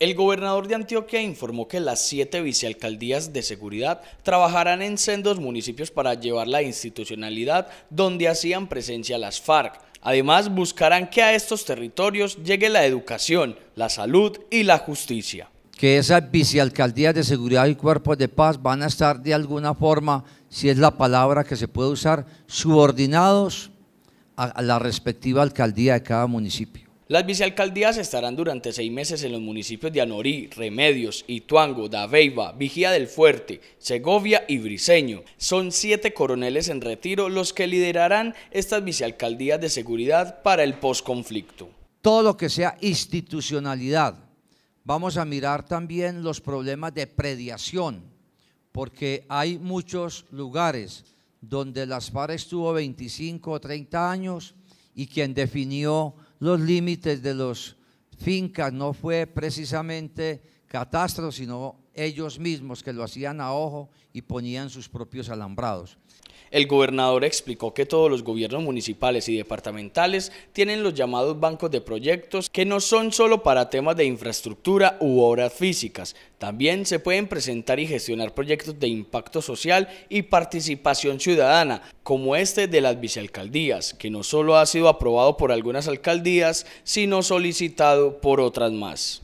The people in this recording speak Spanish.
El gobernador de Antioquia informó que las siete vicealcaldías de seguridad trabajarán en sendos municipios para llevar la institucionalidad donde hacían presencia las FARC. Además, buscarán que a estos territorios llegue la educación, la salud y la justicia. Que esas vicealcaldías de seguridad y cuerpos de paz van a estar de alguna forma, si es la palabra que se puede usar, subordinados a la respectiva alcaldía de cada municipio. Las vicealcaldías estarán durante seis meses en los municipios de Anorí, Remedios, Ituango, Daveiva, Vigía del Fuerte, Segovia y Briseño. Son siete coroneles en retiro los que liderarán estas vicealcaldías de seguridad para el posconflicto. Todo lo que sea institucionalidad. Vamos a mirar también los problemas de prediación, porque hay muchos lugares donde las FARC estuvo 25 o 30 años y quien definió los límites de las fincas, no fue precisamente catastro, sino ellos mismos que lo hacían a ojo y ponían sus propios alambrados. El gobernador explicó que todos los gobiernos municipales y departamentales tienen los llamados bancos de proyectos que no son solo para temas de infraestructura u obras físicas, también se pueden presentar y gestionar proyectos de impacto social y participación ciudadana, como este de las vicealcaldías, que no solo ha sido aprobado por algunas alcaldías, sino solicitado por otras más.